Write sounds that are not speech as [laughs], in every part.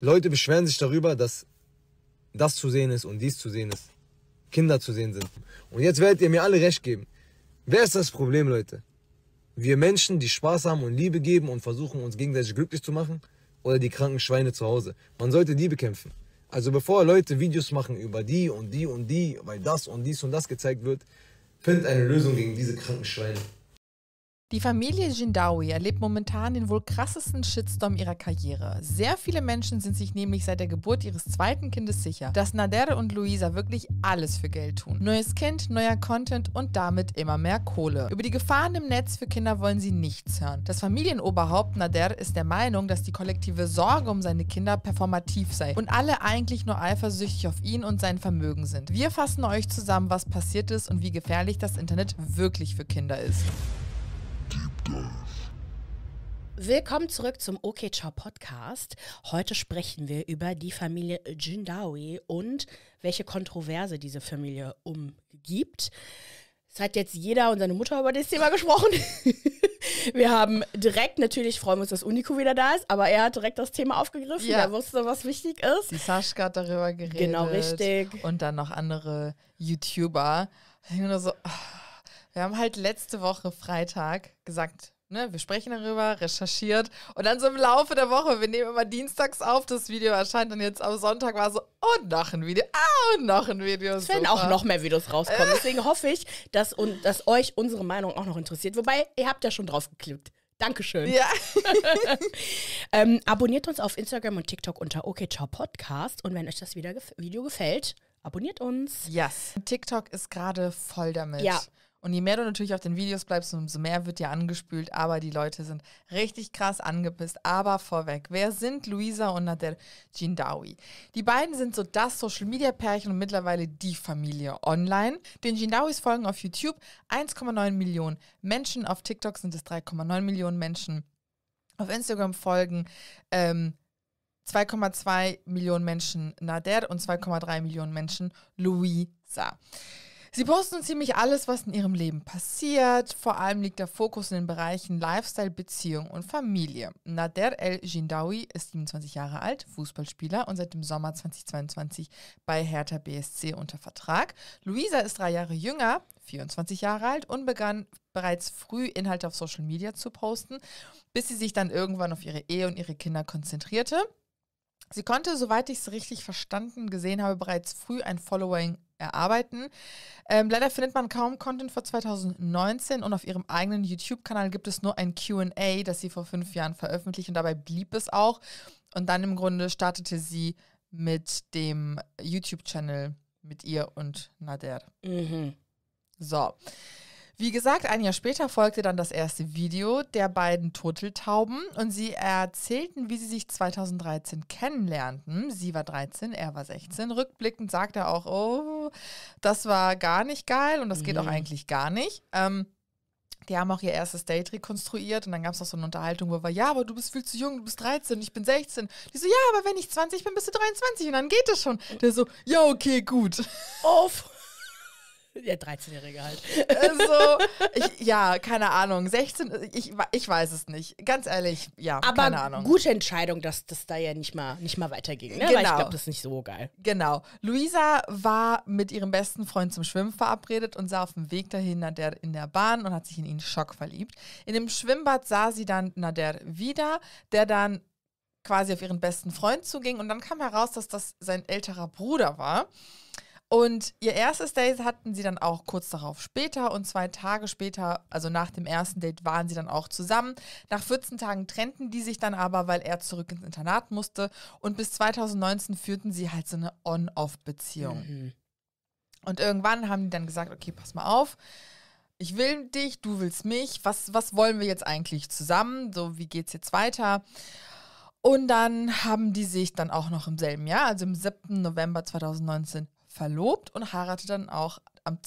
Leute beschweren sich darüber, dass das zu sehen ist und dies zu sehen ist. Kinder zu sehen sind. Und jetzt werdet ihr mir alle recht geben. Wer ist das Problem, Leute? Wir Menschen, die Spaß haben und Liebe geben und versuchen, uns gegenseitig glücklich zu machen? Oder die kranken Schweine zu Hause? Man sollte die bekämpfen. Also bevor Leute Videos machen über die und die und die, weil das und dies und das gezeigt wird, findet eine Lösung gegen diese kranken Schweine. Die Familie Jindawi erlebt momentan den wohl krassesten Shitstorm ihrer Karriere. Sehr viele Menschen sind sich nämlich seit der Geburt ihres zweiten Kindes sicher, dass Nader und Luisa wirklich alles für Geld tun. Neues Kind, neuer Content und damit immer mehr Kohle. Über die Gefahren im Netz für Kinder wollen sie nichts hören. Das Familienoberhaupt Nader ist der Meinung, dass die kollektive Sorge um seine Kinder performativ sei und alle eigentlich nur eifersüchtig auf ihn und sein Vermögen sind. Wir fassen euch zusammen, was passiert ist und wie gefährlich das Internet wirklich für Kinder ist. Willkommen zurück zum OKCHOW Podcast. Heute sprechen wir über die Familie Jindawi und welche Kontroverse diese Familie umgibt. Es hat jetzt jeder und seine Mutter über das Thema gesprochen. [laughs] Wir haben direkt, natürlich freuen wir uns, dass Unico wieder da ist, aber er hat direkt das Thema aufgegriffen. Ja. Er wusste, was wichtig ist. Die Sascha hat darüber genau, geredet. Genau, richtig. Und dann noch andere YouTuber. Ich bin nur so, oh. Wir haben halt letzte Woche Freitag gesagt, ne, wir sprechen darüber, recherchiert und dann so im Laufe der Woche, wir nehmen immer dienstags auf, das Video erscheint und jetzt am Sonntag war so, und oh, noch ein Video, ah, und noch ein Video. Es werden auch noch mehr Videos rauskommen, [laughs] deswegen hoffe ich, dass, und, dass euch unsere Meinung auch noch interessiert, wobei ihr habt ja schon drauf geklickt. Dankeschön. Ja. [laughs] [laughs] ähm, abonniert uns auf Instagram und TikTok unter OKCiao Podcast und wenn euch das Video gefällt, abonniert uns. Yes. TikTok ist gerade voll damit. Ja. Und je mehr du natürlich auf den Videos bleibst, umso mehr wird dir angespült. Aber die Leute sind richtig krass angepisst. Aber vorweg, wer sind Luisa und Nader Jindawi? Die beiden sind so das Social-Media-Pärchen und mittlerweile die Familie online. Den Jindawis folgen auf YouTube 1,9 Millionen Menschen. Auf TikTok sind es 3,9 Millionen Menschen. Auf Instagram folgen ähm, 2,2 Millionen Menschen Nader und 2,3 Millionen Menschen Luisa. Sie posten ziemlich alles, was in ihrem Leben passiert. Vor allem liegt der Fokus in den Bereichen Lifestyle, Beziehung und Familie. Nader El Jindawi ist 27 Jahre alt, Fußballspieler und seit dem Sommer 2022 bei Hertha BSC unter Vertrag. Luisa ist drei Jahre jünger, 24 Jahre alt und begann bereits früh Inhalte auf Social Media zu posten, bis sie sich dann irgendwann auf ihre Ehe und ihre Kinder konzentrierte. Sie konnte, soweit ich es richtig verstanden gesehen habe, bereits früh ein Following erarbeiten. Ähm, leider findet man kaum Content vor 2019 und auf ihrem eigenen YouTube-Kanal gibt es nur ein QA, das sie vor fünf Jahren veröffentlicht und dabei blieb es auch. Und dann im Grunde startete sie mit dem YouTube-Channel mit ihr und Nader. Mhm. So. Wie gesagt, ein Jahr später folgte dann das erste Video der beiden Turteltauben und sie erzählten, wie sie sich 2013 kennenlernten. Sie war 13, er war 16. Rückblickend sagt er auch, oh, das war gar nicht geil und das mhm. geht auch mhm. eigentlich gar nicht. Ähm, die haben auch ihr erstes Date rekonstruiert und dann gab es auch so eine Unterhaltung, wo war, ja, aber du bist viel zu jung, du bist 13, ich bin 16. Die so, ja, aber wenn ich 20 bin, bist du 23 und dann geht es schon. Der so, ja, okay, gut. Auf. Ja, 13-Jährige halt. So, also, ich, ja, keine Ahnung. 16, ich, ich weiß es nicht. Ganz ehrlich, ja, Aber keine Ahnung. gute Entscheidung, dass das da ja nicht mal, nicht mal weiterging. Ne? Genau. Weil ich genau. glaube, das ist nicht so geil. Genau. Luisa war mit ihrem besten Freund zum Schwimmen verabredet und sah auf dem Weg dahin Nader in der Bahn und hat sich in ihn Schock verliebt. In dem Schwimmbad sah sie dann Nader wieder, der dann quasi auf ihren besten Freund zuging und dann kam heraus, dass das sein älterer Bruder war. Und ihr erstes Date hatten sie dann auch kurz darauf später und zwei Tage später, also nach dem ersten Date, waren sie dann auch zusammen. Nach 14 Tagen trennten die sich dann aber, weil er zurück ins Internat musste. Und bis 2019 führten sie halt so eine On-Off-Beziehung. Mhm. Und irgendwann haben die dann gesagt, okay, pass mal auf. Ich will dich, du willst mich. Was, was wollen wir jetzt eigentlich zusammen? So, wie geht's jetzt weiter? Und dann haben die sich dann auch noch im selben Jahr, also im 7. November 2019, verlobt und heirateten dann auch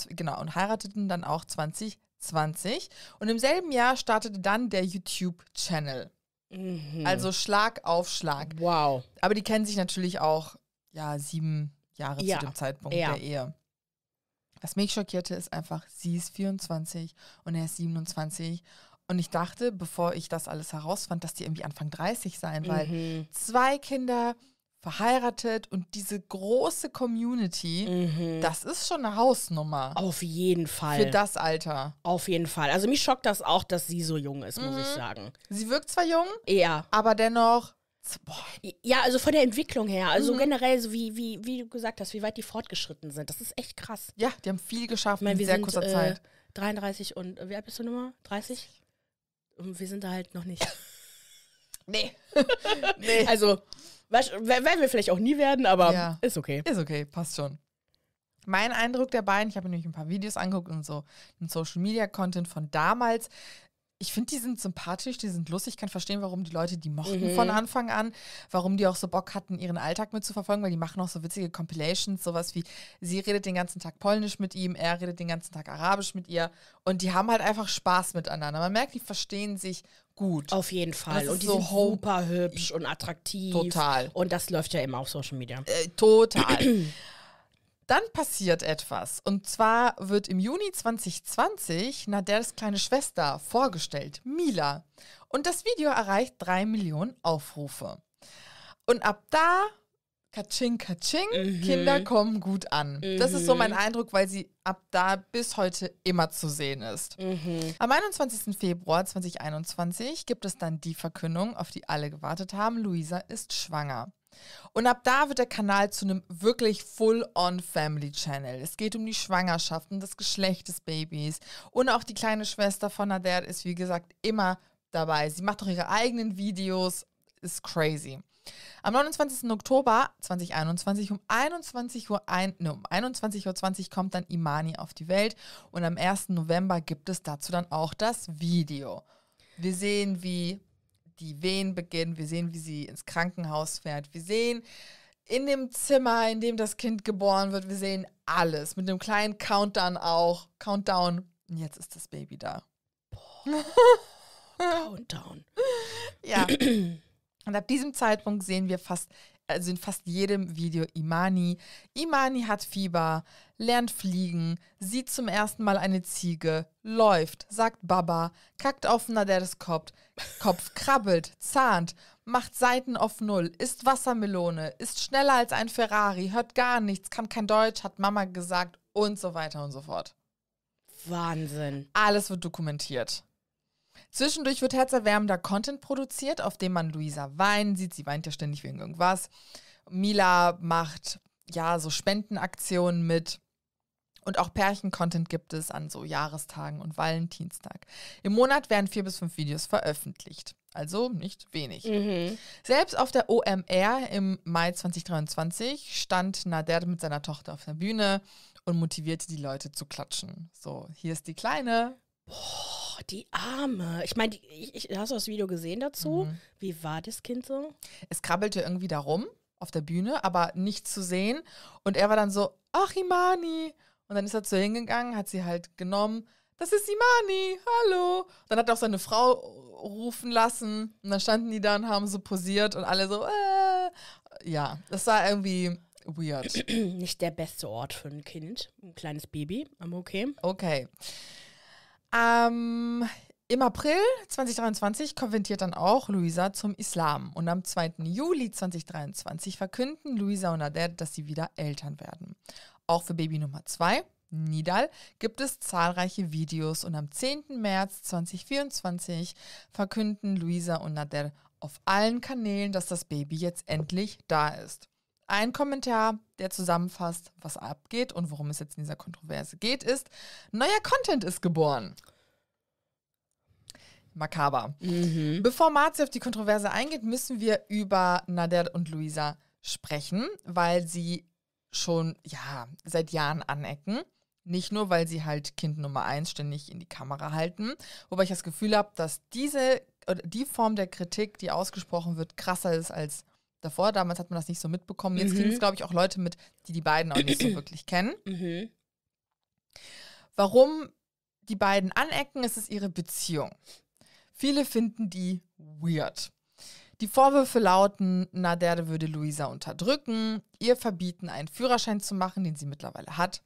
genau und heirateten dann auch 2020 und im selben Jahr startete dann der YouTube Channel. Mhm. Also Schlag auf Schlag. Wow. Aber die kennen sich natürlich auch ja sieben Jahre ja. zu dem Zeitpunkt ja. der Ehe. Was mich schockierte, ist einfach, sie ist 24 und er ist 27. Und ich dachte, bevor ich das alles herausfand, dass die irgendwie Anfang 30 seien, weil mhm. zwei Kinder, verheiratet und diese große Community, mhm. das ist schon eine Hausnummer. Auf jeden Fall. Für das Alter. Auf jeden Fall. Also mich schockt das auch, dass sie so jung ist, mhm. muss ich mhm. sagen. Sie wirkt zwar jung, ja. aber dennoch Boah. Ja, also von der Entwicklung her, also mhm. generell, so wie, wie, wie du gesagt hast, wie weit die fortgeschritten sind, das ist echt krass. Ja, die haben viel geschafft meine, in sehr sind, kurzer äh, Zeit. 33 und äh, wie alt bist du nochmal? 30? Und wir sind da halt noch nicht. [laughs] nee. [laughs] nee. Also werden wir vielleicht auch nie werden, aber ja. ist okay. Ist okay, passt schon. Mein Eindruck der beiden, ich habe mir nämlich ein paar Videos angeguckt und so einen Social Media Content von damals. Ich finde, die sind sympathisch, die sind lustig. Ich kann verstehen, warum die Leute die mochten mhm. von Anfang an, warum die auch so Bock hatten, ihren Alltag mitzuverfolgen, weil die machen auch so witzige Compilations, sowas wie, sie redet den ganzen Tag Polnisch mit ihm, er redet den ganzen Tag Arabisch mit ihr. Und die haben halt einfach Spaß miteinander. Man merkt, die verstehen sich gut. Auf jeden Fall. Und die so sind super hübsch und attraktiv. Total. Und das läuft ja immer auf Social Media. Äh, total. [clears throat] Dann passiert etwas. Und zwar wird im Juni 2020 Naders kleine Schwester vorgestellt, Mila. Und das Video erreicht drei Millionen Aufrufe. Und ab da Katsching, Katsching, mhm. Kinder kommen gut an. Mhm. Das ist so mein mhm. Eindruck, weil sie ab da bis heute immer zu sehen ist. Mhm. Am 21. Februar 2021 gibt es dann die Verkündung, auf die alle gewartet haben, Luisa ist schwanger. Und ab da wird der Kanal zu einem wirklich full-on Family Channel. Es geht um die Schwangerschaften, das Geschlecht des Babys und auch die kleine Schwester von Adair ist wie gesagt immer dabei. Sie macht auch ihre eigenen Videos, ist crazy. Am 29. Oktober 2021 um 21 Uhr ne, um 21.20 Uhr kommt dann Imani auf die Welt und am 1. November gibt es dazu dann auch das Video. Wir sehen, wie die Wehen beginnen, wir sehen, wie sie ins Krankenhaus fährt, wir sehen in dem Zimmer, in dem das Kind geboren wird, wir sehen alles mit dem kleinen Countdown auch, Countdown. Und jetzt ist das Baby da. Boah. [laughs] Countdown. Ja. [clears throat] Und ab diesem Zeitpunkt sehen wir fast, also äh, in fast jedem Video Imani. Imani hat Fieber, lernt fliegen, sieht zum ersten Mal eine Ziege, läuft, sagt Baba, kackt auf Naderes Kopf, Kopf krabbelt, zahnt, macht Seiten auf Null, isst Wassermelone, ist schneller als ein Ferrari, hört gar nichts, kann kein Deutsch, hat Mama gesagt und so weiter und so fort. Wahnsinn. Alles wird dokumentiert. Zwischendurch wird herzerwärmender Content produziert, auf dem man Luisa weinen sieht. Sie weint ja ständig wegen irgendwas. Mila macht ja so Spendenaktionen mit. Und auch Pärchen-Content gibt es an so Jahrestagen und Valentinstag. Im Monat werden vier bis fünf Videos veröffentlicht. Also nicht wenig. Mhm. Selbst auf der OMR im Mai 2023 stand Nader mit seiner Tochter auf der Bühne und motivierte die Leute zu klatschen. So, hier ist die Kleine, Boah, die Arme. Ich meine, hast du das Video gesehen dazu? Mhm. Wie war das Kind so? Es krabbelte irgendwie da rum auf der Bühne, aber nicht zu sehen. Und er war dann so, ach, Imani. Und dann ist er zu ihr hingegangen, hat sie halt genommen. Das ist Imani, hallo. Dann hat er auch seine Frau rufen lassen. Und dann standen die da und haben so posiert und alle so, äh. Ja, das war irgendwie weird. [clears throat] Nicht der beste Ort für ein Kind, ein kleines Baby, aber okay. Okay. Ähm, im April 2023 konventiert dann auch Luisa zum Islam und am 2. Juli 2023 verkünden Luisa und Adel, dass sie wieder Eltern werden. Auch für Baby Nummer 2, Nidal, gibt es zahlreiche Videos und am 10. März 2024 verkünden Luisa und Nader auf allen Kanälen, dass das Baby jetzt endlich da ist. Ein Kommentar, der zusammenfasst, was abgeht und worum es jetzt in dieser Kontroverse geht, ist, neuer Content ist geboren. Makaber. Mhm. Bevor Marzi auf die Kontroverse eingeht, müssen wir über Nader und Luisa sprechen, weil sie schon ja seit Jahren anecken. Nicht nur, weil sie halt Kind Nummer 1 ständig in die Kamera halten, wobei ich das Gefühl habe, dass diese die Form der Kritik, die ausgesprochen wird, krasser ist als davor. Damals hat man das nicht so mitbekommen. Jetzt mhm. kriegen es, glaube ich, auch Leute mit, die die beiden auch nicht so [clears throat] wirklich kennen. Mhm. Warum die beiden anecken, ist es ihre Beziehung. Viele finden die weird. Die Vorwürfe lauten, Nader würde Luisa unterdrücken, ihr verbieten, einen Führerschein zu machen, den sie mittlerweile hat,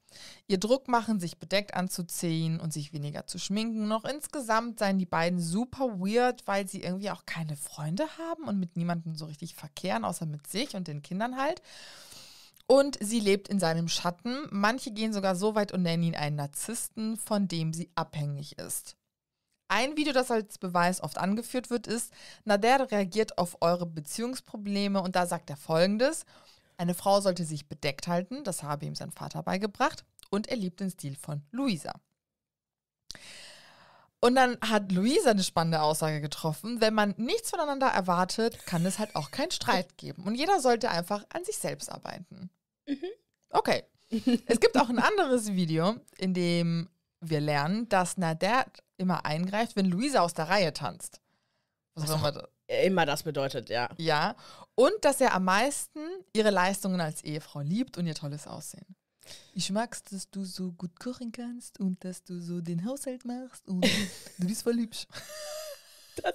ihr Druck machen, sich bedeckt anzuziehen und sich weniger zu schminken. Noch insgesamt seien die beiden super weird, weil sie irgendwie auch keine Freunde haben und mit niemandem so richtig verkehren, außer mit sich und den Kindern halt. Und sie lebt in seinem Schatten. Manche gehen sogar so weit und nennen ihn einen Narzissten, von dem sie abhängig ist. Ein Video, das als Beweis oft angeführt wird, ist, Nader reagiert auf eure Beziehungsprobleme und da sagt er folgendes. Eine Frau sollte sich bedeckt halten, das habe ihm sein Vater beigebracht und er liebt den Stil von Luisa. Und dann hat Luisa eine spannende Aussage getroffen. Wenn man nichts voneinander erwartet, kann es halt auch keinen Streit geben. Und jeder sollte einfach an sich selbst arbeiten. Mhm. Okay. es gibt auch ein anderes Video, in dem wir lernen, dass Nader immer eingreift, wenn Luisa aus der Reihe tanzt. Was, was auch immer, immer das bedeutet, ja. Ja. Und dass er am meisten ihre Leistungen als Ehefrau liebt und ihr tolles Aussehen. Ich mag's, dass du so gut kochen kannst und dass du so den Haushalt machst und [laughs] du bist voll hübsch. Das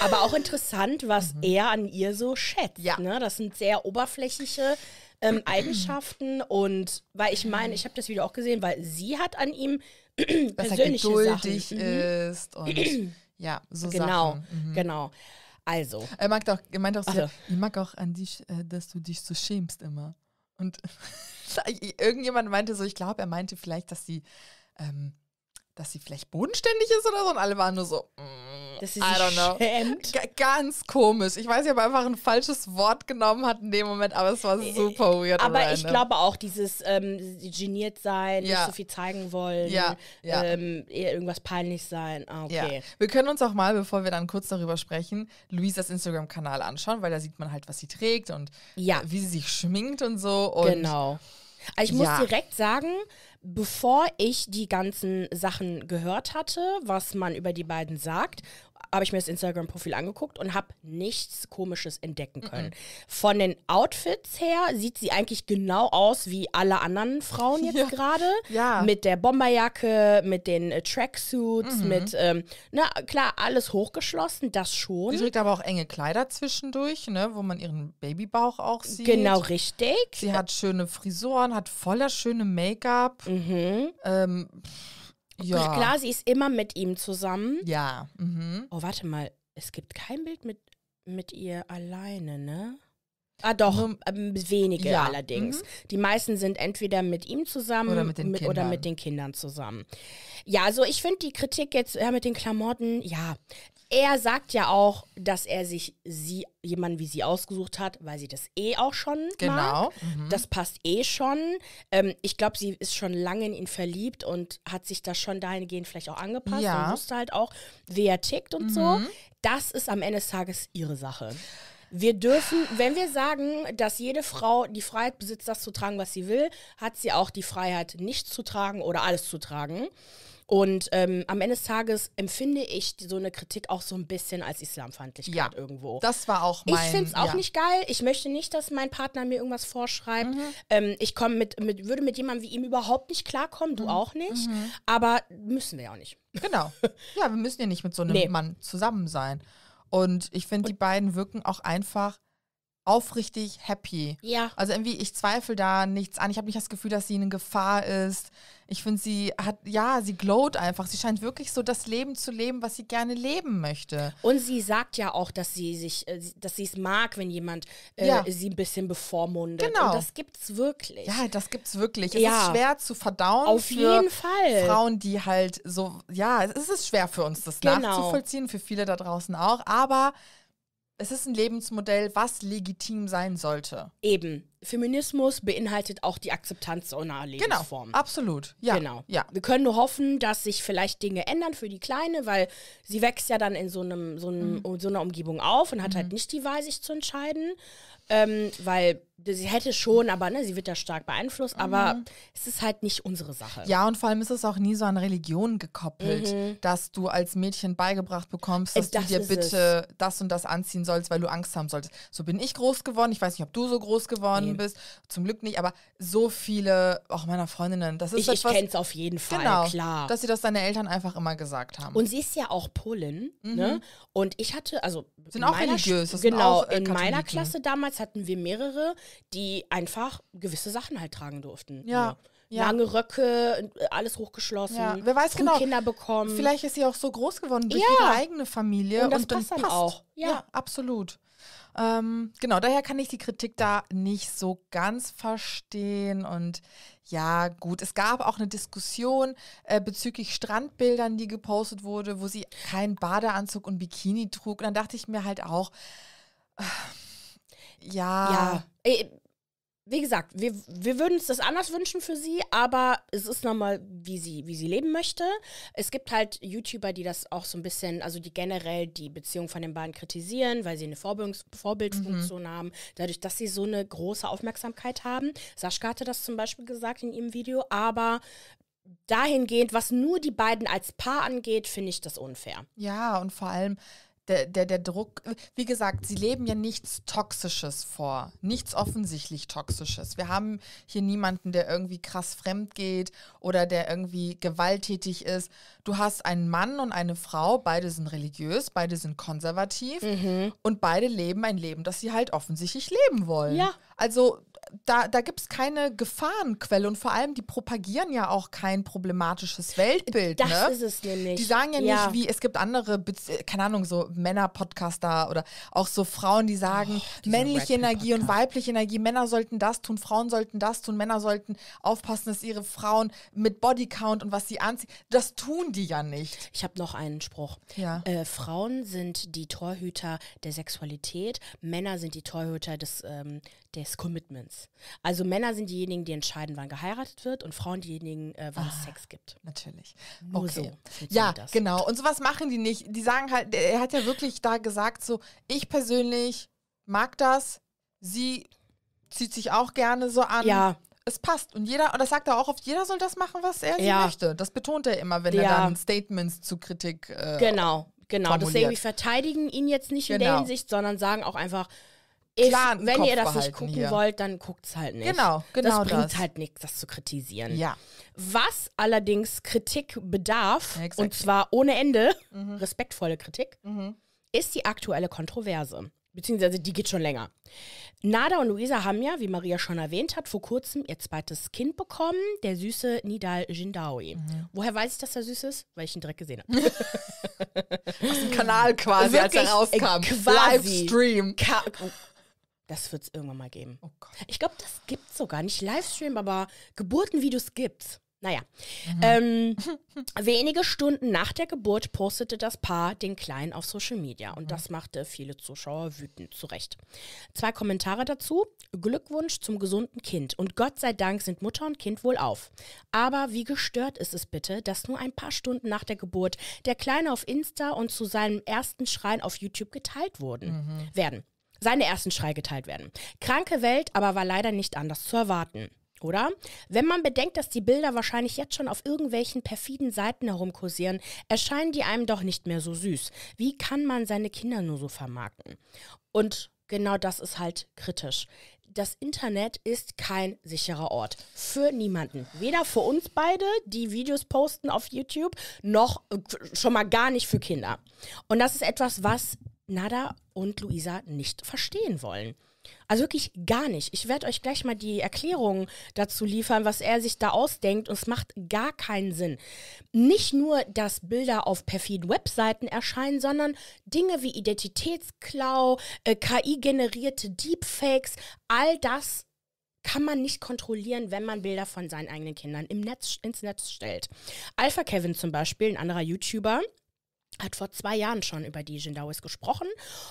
aber auch interessant, was mhm. er an ihr so schätzt. Ja. Ne? Das sind sehr oberflächliche ähm, Eigenschaften und weil ich meine, ich habe das Video auch gesehen, weil sie hat an ihm [clears throat] dass er geduldig Sachen. Mhm. ist und [clears throat] ja, so genau, Sachen. Mhm. Genau, Also. Er mag doch, er meint auch, so, ich mag auch an dich, äh, dass du dich so schämst immer. Und [laughs] irgendjemand meinte so, ich glaube, er meinte vielleicht, dass sie ähm, dass sie vielleicht bodenständig ist oder so. Und alle waren nur so, mm, dass sie sich I don't know. ganz komisch. Ich weiß nicht, ob er einfach ein falsches Wort genommen hat in dem Moment, aber es war äh, super weird. Aber rein, ich glaube auch, dieses ähm, geniert sein, ja. nicht so viel zeigen wollen, ja. Ja. Ähm, irgendwas peinlich sein. Ah, okay. Wir können uns auch mal, bevor wir dann kurz darüber sprechen, Luisas Instagram-Kanal anschauen, weil da sieht man halt, was sie trägt und äh, wie sie sich schminkt und so. Und genau. Also ich muss ja. direkt sagen, bevor ich die ganzen Sachen gehört hatte, was man über die beiden sagt habe ich mir das Instagram-Profil angeguckt und habe nichts Komisches entdecken mhm. können. Mm Von den Outfits her sieht sie eigentlich genau aus wie alle anderen Frauen jetzt [laughs] ja. gerade. Ja. Mit der Bomberjacke, mit den äh, Tracksuits, mhm. mit, ähm, na klar, alles hochgeschlossen, das schon. Sie trägt aber auch enge Kleider zwischendurch, ne, wo man ihren Babybauch auch sieht. Genau, richtig. Sie hat schöne Frisuren, hat voller schöne Make-up. Mhm. Ähm, ja. Und klar, sie ist immer mit ihm zusammen. Ja. Mhm. Oh, warte mal. Es gibt kein Bild mit, mit ihr alleine, ne? Ah, doch, Nur, ähm, wenige ja. allerdings. Mhm. Die meisten sind entweder mit ihm zusammen oder mit den, mit, Kindern. Mit den Kindern zusammen. Ja, also ich finde die Kritik jetzt ja, mit den Klamotten, ja, er sagt ja auch, dass er sich sie, jemanden wie sie ausgesucht hat, weil sie das eh auch schon genau. Mhm. Das passt eh schon. Ähm, ich glaube, sie ist schon lange in ihn verliebt und hat sich das schon dahingehend vielleicht auch angepasst ja. und wusste halt auch, wer er tickt und mhm. so. Das ist am Ende des Tages ihre Sache. Wir dürfen, wenn wir sagen, dass jede Frau die Freiheit besitzt, das zu tragen, was sie will, hat sie auch die Freiheit, nichts zu tragen oder alles zu tragen. Und ähm, am Ende des Tages empfinde ich so eine Kritik auch so ein bisschen als Islamfeindlichkeit ja, irgendwo. Das war auch mein. Ich finde es auch ja. nicht geil. Ich möchte nicht, dass mein Partner mir irgendwas vorschreibt. Mhm. Ähm, ich komme mit, mit, würde mit jemandem wie ihm überhaupt nicht klarkommen, du mhm. auch nicht. Mhm. Aber müssen wir ja auch nicht. Genau. Ja, wir müssen ja nicht mit so einem nee. Mann zusammen sein. Und ich finde, die beiden wirken auch einfach aufrichtig happy. Ja. Also irgendwie, ich zweifle da nichts an. Ich habe nicht das Gefühl, dass sie in Gefahr ist. Ich finde, sie hat, ja, sie glowt einfach. Sie scheint wirklich so das Leben zu leben, was sie gerne leben möchte. Und sie sagt ja auch, dass sie sich, äh, dass sie es mag, wenn jemand äh, sie ein bisschen bevormundet. Genau. Und das es wirklich. Ja, das gibt es wirklich. Es ja. ist schwer zu verdauen. Auf jeden Fall. Frauen, die halt so, ja, es ist schwer für uns, das genau. nachzuvollziehen, für viele da draußen auch. Aber es ist ein Lebensmodell, was legitim sein sollte. Eben. Feminismus beinhaltet auch die Akzeptanz so einer genau, Lebensform. Genau, absolut. Ja, genau. Ja. Wir können nur hoffen, dass sich vielleicht Dinge ändern für die Kleine, weil sie wächst ja dann in so, einem, so, einem, mhm. so einer Umgebung auf und hat mhm. halt nicht die Wahl, sich zu entscheiden. Ähm, weil sie hätte schon, aber ne, sie wird da stark beeinflusst, mhm. aber es ist halt nicht unsere Sache. Ja, und vor allem ist es auch nie so an Religion gekoppelt, mhm. dass du als Mädchen beigebracht bekommst, dass das du dir bitte es. das und das anziehen sollst, weil du Angst haben solltest. So bin ich groß geworden. Ich weiß nicht, ob du so groß geworden nee. bist. Zum Glück nicht, aber so viele, auch meiner Freundinnen, das ist Ich, ich kenne es auf jeden Fall, genau, klar. Dass sie das deine Eltern einfach immer gesagt haben. Und sie ist ja auch Polin, ne? mhm. ne? Und ich hatte, also. Sind auch religiös, das Genau, auch, äh, in meiner Klasse damals hatten wir mehrere, die einfach gewisse Sachen halt tragen durften. Ja. Ne? ja. Lange Röcke, äh, alles hochgeschlossen. Ja. Wer weiß genau. Kinder bekommen. Vielleicht ist sie auch so groß geworden durch ja. ihre eigene Familie. Und das und passt dann passt. auch. Ja, ja absolut. Ähm, genau, daher kann ich die Kritik da nicht so ganz verstehen. Und ja, gut, es gab auch eine Diskussion äh, bezüglich Strandbildern, die gepostet wurde, wo sie keinen Badeanzug und Bikini trug. Und dann dachte ich mir halt auch, äh, ja. Ja, wie gesagt, wir, wir würden uns das anders wünschen für sie, aber es ist nochmal, wie sie, wie sie leben möchte. Es gibt halt YouTuber, die das auch so ein bisschen, also die generell die Beziehung von den beiden kritisieren, weil sie eine Vorbild, Vorbildfunktion mhm. haben, dadurch, dass sie so eine große Aufmerksamkeit haben. Sascha hatte das zum Beispiel gesagt in ihrem Video, aber dahingehend, was nur die beiden als Paar angeht, finde ich das unfair. Ja, und vor allem der, der, der Druck, wie gesagt, sie leben ja nichts Toxisches vor, nichts offensichtlich Toxisches. Wir haben hier niemanden, der irgendwie krass fremd geht oder der irgendwie gewalttätig ist. Du hast einen Mann und eine Frau, beide sind religiös, beide sind konservativ mhm. und beide leben ein Leben, das sie halt offensichtlich leben wollen. Ja. Also da, da gibt es keine Gefahrenquelle und vor allem, die propagieren ja auch kein problematisches Weltbild. Das ne? ist es nämlich. Die sagen ja, ja, nicht, wie es gibt andere, keine Ahnung, so Männer-Podcaster oder auch so Frauen, die sagen, oh, männliche Energie und weibliche Energie, Männer sollten das tun, Frauen sollten das tun, Männer sollten aufpassen, dass ihre Frauen mit Bodycount und was sie anziehen, das tun die ja nicht. Ich habe noch einen Spruch. Ja. Äh, Frauen sind die Torhüter der Sexualität, Männer sind die Torhüter des, ähm, des Commitments. Also Männer sind diejenigen, die entscheiden, wann geheiratet wird und Frauen diejenigen, äh, wann ah, es Sex gibt. Natürlich. Nur okay. so. Ja, das. genau. Und sowas machen die nicht. Die sagen halt, er hat ja wirklich da gesagt, so, ich persönlich mag das, sie zieht sich auch gerne so an. Ja. Es passt. Und jeder, und das sagt er auch oft, jeder soll das machen, was er ja. möchte. Das betont er immer, wenn ja. er dann Statements zu Kritik. Äh, genau, genau. Formuliert. Deswegen, wir verteidigen ihn jetzt nicht genau. in der genau. Hinsicht, sondern sagen auch einfach, ist, klaren wenn Kopf ihr das nicht gucken hier. wollt, dann guckt es halt nicht. Genau, genau. Das bringt das. halt nichts, das zu kritisieren. Ja. Was allerdings Kritik bedarf, exactly. und zwar ohne Ende, mhm. respektvolle Kritik, mhm. ist die aktuelle Kontroverse. Beziehungsweise die geht schon länger. Nada und Luisa haben ja, wie Maria schon erwähnt hat, vor kurzem ihr zweites Kind bekommen, der süße Nidal Jindawi. Mhm. Woher weiß ich, dass er süß ist? Weil ich ihn direkt gesehen habe. [laughs] Aus dem Kanal quasi, Wirklich als er rauskam. Äh, quasi. Livestream. Ka das wird es irgendwann mal geben. Oh ich glaube, das gibt es sogar. Nicht Livestream, aber Geburtenvideos gibt es. Naja. Mhm. Ähm, [laughs] wenige Stunden nach der Geburt postete das Paar den Kleinen auf Social Media und mhm. das machte viele Zuschauer wütend, zu Recht. Zwei Kommentare dazu. Glückwunsch zum gesunden Kind und Gott sei Dank sind Mutter und Kind wohlauf. Aber wie gestört ist es bitte, dass nur ein paar Stunden nach der Geburt der Kleine auf Insta und zu seinem ersten Schrein auf YouTube geteilt wurden, mhm. werden seine ersten Schrei geteilt werden. Kranke Welt aber war leider nicht anders zu erwarten. Oder? Wenn man bedenkt, dass die Bilder wahrscheinlich jetzt schon auf irgendwelchen perfiden Seiten herumkursieren, erscheinen die einem doch nicht mehr so süß. Wie kann man seine Kinder nur so vermarkten? Und genau das ist halt kritisch. Das Internet ist kein sicherer Ort. Für niemanden. Weder für uns beide, die Videos posten auf YouTube, noch äh, schon mal gar nicht für Kinder. Und das ist etwas, was Nada und Luisa nicht verstehen wollen. Also wirklich gar nicht. Ich werde euch gleich mal die Erklärung dazu liefern, was er sich da ausdenkt. Und es macht gar keinen Sinn. Nicht nur, dass Bilder auf perfiden Webseiten erscheinen, sondern Dinge wie Identitätsklau, äh, KI-generierte Deepfakes, all das kann man nicht kontrollieren, wenn man Bilder von seinen eigenen Kindern im Netz, ins Netz stellt. Alpha Kevin zum Beispiel, ein anderer YouTuber, hat vor zwei Jahren schon über die Jindawis gesprochen.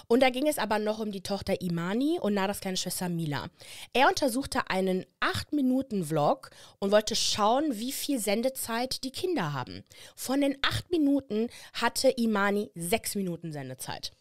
Und da ging es aber noch um die Tochter Imani und Nadas kleine Schwester Mila. Er untersuchte einen 8-Minuten-Vlog und wollte schauen, wie viel Sendezeit die Kinder haben. Von den 8 Minuten hatte Imani 6 Minuten Sendezeit.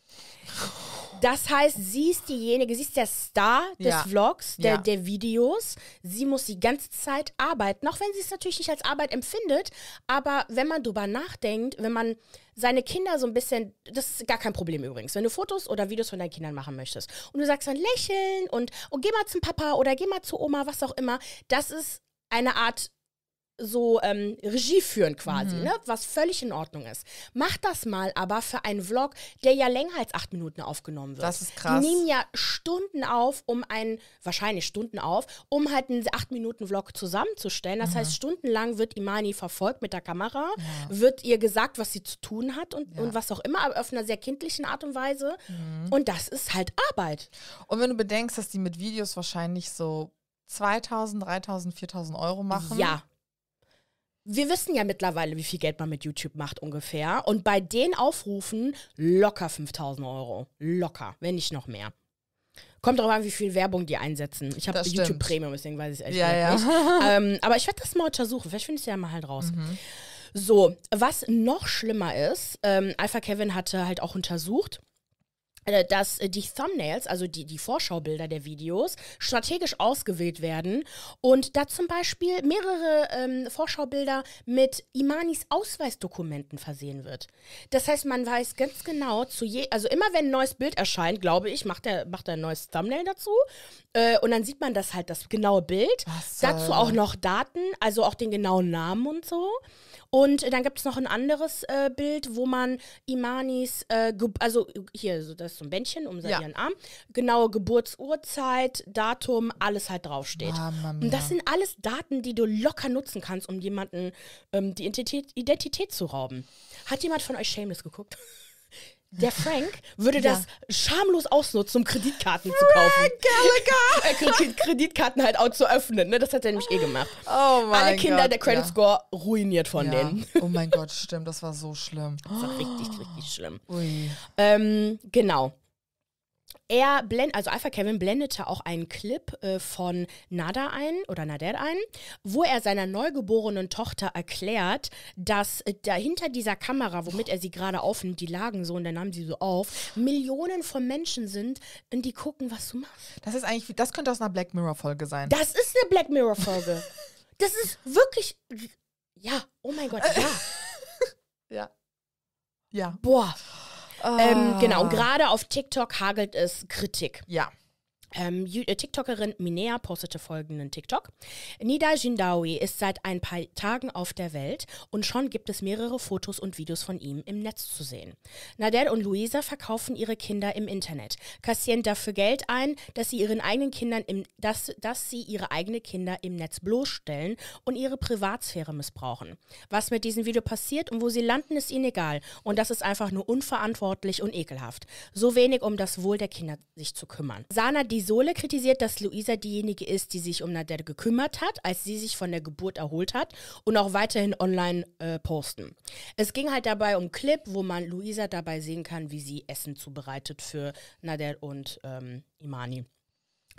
Das heißt, sie ist diejenige, sie ist der Star des ja. Vlogs, der, ja. der Videos. Sie muss die ganze Zeit arbeiten, auch wenn sie es natürlich nicht als Arbeit empfindet. Aber wenn man drüber nachdenkt, wenn man seine Kinder so ein bisschen, das ist gar kein Problem übrigens, wenn du Fotos oder Videos von deinen Kindern machen möchtest und du sagst dann lächeln und oh, geh mal zum Papa oder geh mal zu Oma, was auch immer, das ist eine Art so ähm, Regie führen quasi, mhm. ne? was völlig in Ordnung ist. Mach das mal aber für einen Vlog, der ja länger als acht Minuten aufgenommen wird. Das ist krass. Die nehmen ja Stunden auf, um einen, wahrscheinlich Stunden auf, um halt einen acht Minuten Vlog zusammenzustellen. Das mhm. heißt, stundenlang wird Imani verfolgt mit der Kamera, ja. wird ihr gesagt, was sie zu tun hat und, ja. und was auch immer, aber auf einer sehr kindlichen Art und Weise. Mhm. Und das ist halt Arbeit. Und wenn du bedenkst, dass die mit Videos wahrscheinlich so 2000, 3000, 4000 Euro machen. Ja wir wissen ja mittlerweile, wie viel Geld man mit YouTube macht ungefähr. Und bei den Aufrufen locker 5000 Euro. Locker, wenn nicht noch mehr. Kommt darauf an, wie viel Werbung die einsetzen. Ich habe YouTube Premium, deswegen weiß ich es echt ja, nicht. [laughs] Ähm, aber ich werde das mal untersuchen. Vielleicht finde ich es ja mal halt raus. Mhm. So, was noch schlimmer ist, ähm, Alpha Kevin hatte halt auch untersucht, äh, dass äh, die Thumbnails, also die, die Vorschaubilder der Videos, strategisch ausgewählt werden und da zum Beispiel mehrere ähm, Vorschaubilder mit Imanis Ausweisdokumenten versehen wird. Das heißt, man weiß ganz genau, zu je, also immer wenn ein neues Bild erscheint, glaube ich, macht er macht ein neues Thumbnail dazu äh, und dann sieht man das halt, das genaue Bild. Was dazu auch noch Daten, also auch den genauen Namen und so. Und dann gibt es noch ein anderes äh, Bild, wo man Imanis, äh, also hier, so das ist so ein Bändchen um ja. Arm. Genaue Geburtsurzeit, Datum, alles halt draufsteht. Mama und das sind alles Daten, die du locker nutzen kannst, um jemanden ähm, die Identität, Identität zu rauben. Hat jemand von euch Shameless geguckt? [laughs] Der Frank würde ja. das schamlos ausnutzen, um Kreditkarten Frank zu kaufen. Frank Gallagher! [laughs] Äh, Kredit, Kreditkarten halt auch zu öffnen. Ne? Das hat er nämlich eh gemacht. Oh mein Alle Kinder, Gott, der Credit ja. Score ruiniert von ja. denen. [laughs] Oh mein Gott, stimmt. Das war so schlimm. Das war richtig, richtig schlimm. Ui. Ähm, genau. Er blend, also Alpha Kevin blendete auch einen Clip äh, von Nada ein oder Nader ein, wo er seiner neugeborenen Tochter erklärt, dass äh, dahinter dieser Kamera, womit er sie gerade aufnimmt, die lagen so und dann nahm sie so auf, Millionen von Menschen sind und die gucken, was du machst. Das ist eigentlich, das könnte aus einer Black Mirror Folge sein. Das ist eine Black Mirror Folge. [laughs] das ist wirklich, ja, oh mein Gott, ja. [laughs] ja. Ja. Boah. Oh. Ähm, genau, ah. gerade auf TikTok hagelt es Kritik. Ja. Ähm, äh, TikTokerin Minea postete folgenden TikTok. Nida Jindawi ist seit ein paar Tagen auf der Welt und schon gibt es mehrere Fotos und Videos von ihm im Netz zu sehen. Nadel und Luisa verkaufen ihre Kinder im Internet, kassieren dafür Geld ein, dass sie ihren eigenen Kindern im, dass, dass sie ihre eigenen Kinder im Netz bloßstellen und ihre Privatsphäre missbrauchen. Was mit diesem Video passiert und wo sie landen, ist ihnen egal. Und das ist einfach nur unverantwortlich und ekelhaft. So wenig, um das Wohl der Kinder sich zu kümmern. Sana, die Sohle kritisiert, dass Luisa diejenige ist, die sich um Nadette gekümmert hat, als sie sich von der Geburt erholt hat und auch weiterhin online äh, posten. Es ging halt dabei um Clip, wo man Luisa dabei sehen kann, wie sie Essen zubereitet für Nadette und ähm, Imani.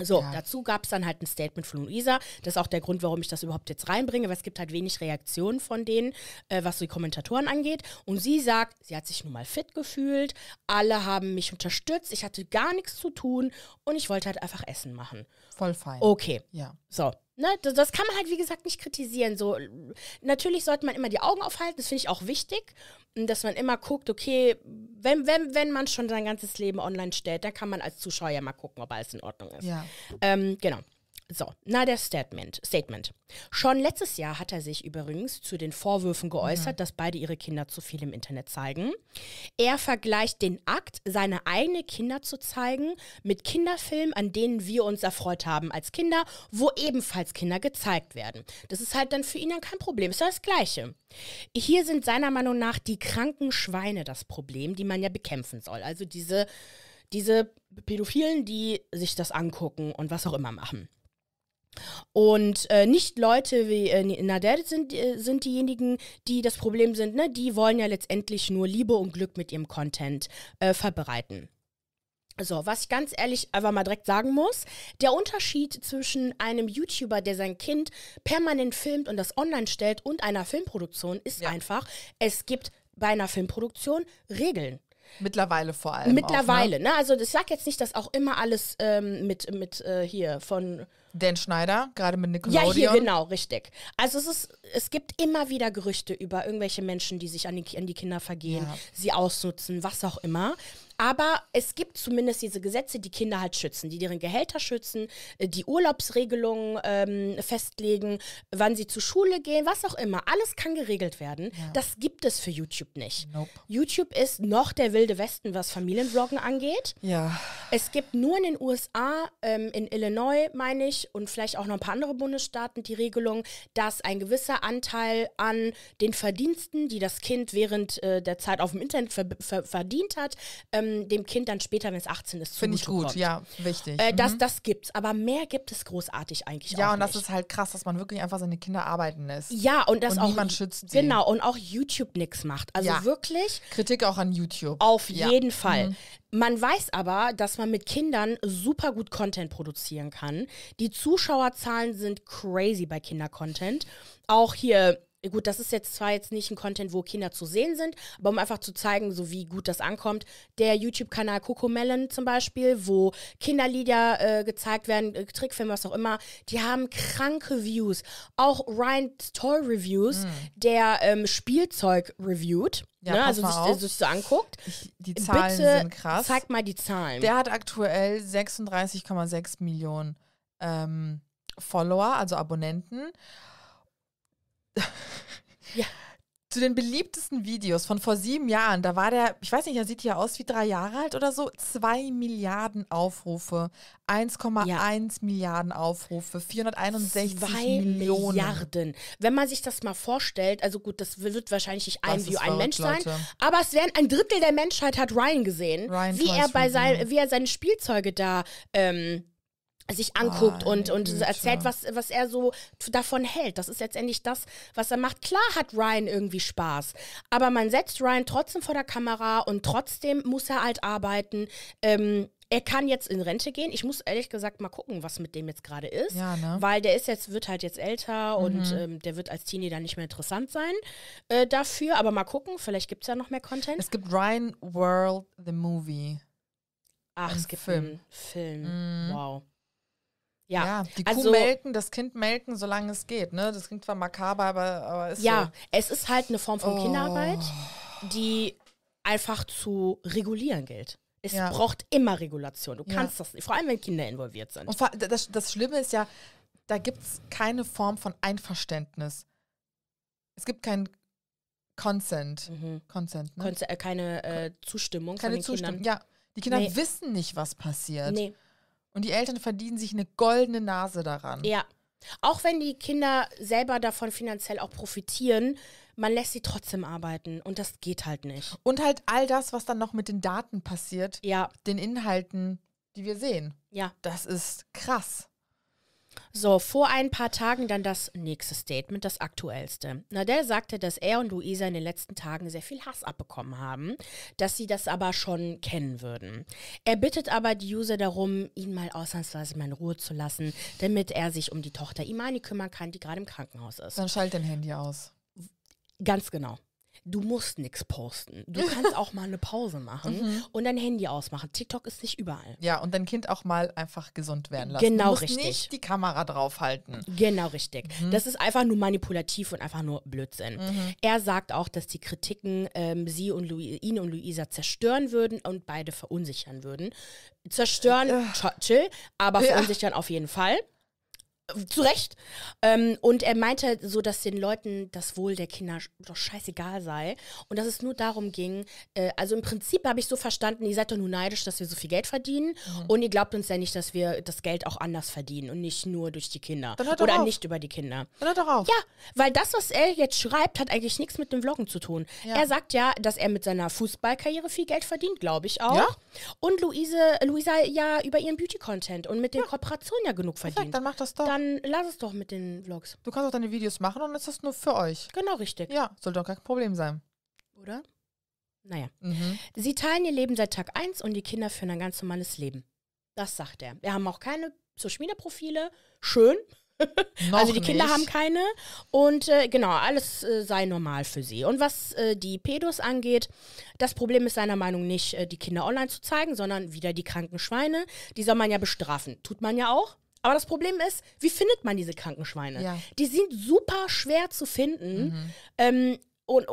So, ja. dazu gab es dann halt ein Statement von Luisa. Das ist auch der Grund, warum ich das überhaupt jetzt reinbringe, weil es gibt halt wenig Reaktionen von denen, äh, was so die Kommentatoren angeht. Und sie sagt, sie hat sich nun mal fit gefühlt, alle haben mich unterstützt, ich hatte gar nichts zu tun und ich wollte halt einfach Essen machen. Voll fein. Okay. Ja. So, Ne, das, das, kann man halt, wie gesagt, nicht kritisieren. So, natürlich sollte man immer die Augen aufhalten, das finde ich auch wichtig, dass man immer guckt, okay, wenn, wenn, wenn man schon sein ganzes Leben online stellt, dann kann man als Zuschauer ja mal gucken, ob alles in Ordnung ist. Ja. Ähm, genau. So, na der Statement. Statement. Schon letztes Jahr hat er sich übrigens zu den Vorwürfen geäußert, mhm. dass beide ihre Kinder zu viel im Internet zeigen. Er vergleicht den Akt, seine eigenen Kinder zu zeigen, mit Kinderfilmen, an denen wir uns erfreut haben als Kinder, wo ebenfalls Kinder gezeigt werden. Das ist halt dann für ihn dann kein Problem, ist ja das Gleiche. Hier sind seiner Meinung nach die kranken Schweine das Problem, die man ja bekämpfen soll. Also diese, diese Pädophilen, die sich das angucken und was auch immer machen. Und äh, nicht Leute wie äh, Nadette sind, äh, sind diejenigen, die das Problem sind. Ne? Die wollen ja letztendlich nur Liebe und Glück mit ihrem Content äh, verbreiten. So, was ich ganz ehrlich einfach mal direkt sagen muss, der Unterschied zwischen einem YouTuber, der sein Kind permanent filmt und das online stellt und einer Filmproduktion ist ja. einfach, es gibt bei einer Filmproduktion Regeln. Mittlerweile vor allem. Mittlerweile, auch, ne? ne? Also ich sag jetzt nicht, dass auch immer alles ähm, mit, mit äh, hier von Dan Schneider, gerade mit Nickelodeon. Ja, hier, genau, richtig. Also es ist, es gibt immer wieder Gerüchte über irgendwelche Menschen, die sich an die, an die Kinder vergehen, ja. sie ausnutzen, was auch immer. Aber es gibt zumindest diese Gesetze, die Kinder halt schützen, die deren Gehälter schützen, äh, die Urlaubsregelungen ähm, festlegen, wann sie zur Schule gehen, was auch immer. Alles kann geregelt werden. Ja. Das gibt es für YouTube nicht. Nope. YouTube ist noch der wilde Westen, was Familienvloggen angeht. Ja. Es gibt nur in den USA, ähm, in Illinois meine ich, und vielleicht auch noch ein paar andere Bundesstaaten die Regelung, dass ein gewisser Anteil an den Verdiensten, die das Kind während äh, der Zeit auf dem Internet ver ver verdient hat, ähm, ähm, dem Kind dann später, wenn es 18 ist, Finde ich gut, kommt. ja, wichtig. Äh, das, mhm. das gibt's, aber mehr gibt es großartig eigentlich ja, auch Ja, und das ist halt krass, dass man wirklich einfach seine Kinder arbeiten lässt. Ja, und das und auch... niemand schützt sie. Genau, und auch YouTube nichts macht. Also ja. wirklich... Kritik auch an YouTube. Auf ja. jeden Fall. Mhm. Man weiß aber, dass man mit Kindern super gut Content produzieren kann. Die Zuschauerzahlen sind crazy bei Kindercontent. Auch hier gut, das ist jetzt zwar jetzt nicht ein Content, wo Kinder zu sehen sind, aber um einfach zu zeigen, so wie gut das ankommt, der YouTube-Kanal Coco Cocomelon zum Beispiel, wo Kinderlieder äh, gezeigt werden, äh, Trickfilme, was auch immer, die haben kranke Views. Auch Ryan Toy Reviews, mhm. der ähm, Spielzeug reviewt. Ja, ne, also sich, sich so anguckt. Ich, die Zahlen Bitte sind krass. Zeig mal die Zahlen. Der hat aktuell 36,6 Millionen ähm, Follower, also Abonnenten ja. Zu den beliebtesten Videos von vor sieben Jahren, da war der, ich weiß nicht, er sieht hier aus wie drei Jahre alt oder so, zwei Milliarden Aufrufe, 1,1 ja. Milliarden Aufrufe, 461 zwei Millionen. Milliarden. Wenn man sich das mal vorstellt, also gut, das wird wahrscheinlich nicht ein, View, ein Mensch Leute. sein, aber es wären ein Drittel der Menschheit hat Ryan gesehen, Ryan wie er bei sein, wie er seine Spielzeuge da ähm, sich anguckt ah, und, und erzählt, was, was er so davon hält. Das ist letztendlich das, was er macht. Klar hat Ryan irgendwie Spaß, aber man setzt Ryan trotzdem vor der Kamera und trotzdem muss er halt arbeiten. Ähm, er kann jetzt in Rente gehen. Ich muss ehrlich gesagt mal gucken, was mit dem jetzt gerade ist. Ja, ne? Weil der ist jetzt, wird halt jetzt älter mhm. und ähm, der wird als Teenie dann nicht mehr interessant sein äh, dafür. Aber mal gucken, vielleicht gibt es ja noch mehr Content. Es gibt Ryan World, the Movie. Ach, es gibt Film. einen Film. Mhm. Wow. Ja. ja, die Kuh also, melken, das Kind melken, solange es geht. Ne? Das klingt zwar makaber, aber, aber ist Ja, so. es ist halt eine Form von oh. Kinderarbeit, die einfach zu regulieren gilt. Es ja. braucht immer Regulation. Du ja. kannst das, vor allem wenn Kinder involviert sind. Und das, das Schlimme ist ja, da gibt es keine Form von Einverständnis. Es gibt kein Consent. Mhm. Consent, ne? Consent äh, keine äh, Zustimmung. Keine Zustimmung, Kindern. ja. Die Kinder nee. wissen nicht, was passiert. Nee. Und die Eltern verdienen sich eine goldene Nase daran. Ja. Auch wenn die Kinder selber davon finanziell auch profitieren, man lässt sie trotzdem arbeiten und das geht halt nicht. Und halt all das, was dann noch mit den Daten passiert, ja. den Inhalten, die wir sehen. Ja. Das ist krass. So, vor ein paar Tagen dann das nächste Statement, das aktuellste. Nadel sagte, dass er und Luisa in den letzten Tagen sehr viel Hass abbekommen haben, dass sie das aber schon kennen würden. Er bittet aber die User darum, ihn mal ausnahmsweise mal in Ruhe zu lassen, damit er sich um die Tochter Imani kümmern kann, die gerade im Krankenhaus ist. Dann schalt dein Handy aus. Ganz genau du musst nichts posten. Du kannst auch mal eine Pause machen [laughs] mhm. und dein Handy ausmachen. TikTok ist nicht überall. Ja, und dein Kind auch mal einfach gesund werden lassen. Genau du musst richtig. Nicht die Kamera draufhalten. Genau richtig. Mhm. Das ist einfach nur manipulativ und einfach nur Blödsinn. Mhm. Er sagt auch, dass die Kritiken ähm, sie und Lu ihn und Luisa zerstören würden und beide verunsichern würden. Zerstören, äh. chill, aber verunsichern auf jeden Fall. Zu Recht. Ähm, und er meinte halt so, dass den Leuten das Wohl der Kinder doch scheißegal sei. Und dass es nur darum ging, äh, also im Prinzip habe ich so verstanden, ihr seid doch nur neidisch, dass wir so viel Geld verdienen. Mhm. Und ihr glaubt uns ja nicht, dass wir das Geld auch anders verdienen und nicht nur durch die Kinder. Oder auf. nicht über die Kinder. Dann hört doch auf. Ja, weil das, was er jetzt schreibt, hat eigentlich nichts mit dem Vloggen zu tun. Ja. Er sagt ja, dass er mit seiner Fußballkarriere viel Geld verdient, glaube ich auch. Ja? Und Luise, Luisa ja über ihren Beauty-Content und mit den ja. Kooperationen ja genug verdient. Perfekt, dann macht das doch. Da dann lass es doch mit den Vlogs. Du kannst auch deine Videos machen und es ist nur für euch. Genau, richtig. Ja, sollte auch kein Problem sein. Oder? Naja. Mhm. Sie teilen ihr Leben seit Tag 1 und die Kinder führen ein ganz normales Leben. Das sagt er. Wir haben auch keine Social Media Profile. Schön. [laughs] also die Kinder nicht. haben keine. Und äh, genau, alles äh, sei normal für sie. Und was äh, die Pedos angeht, das Problem ist seiner Meinung nicht, äh, die Kinder online zu zeigen, sondern wieder die kranken Schweine. Die soll man ja bestrafen. Tut man ja auch. Aber das Problem ist, wie findet man diese Krankenschweine? Ja. Die sind super schwer zu finden. Mhm. Ähm, und,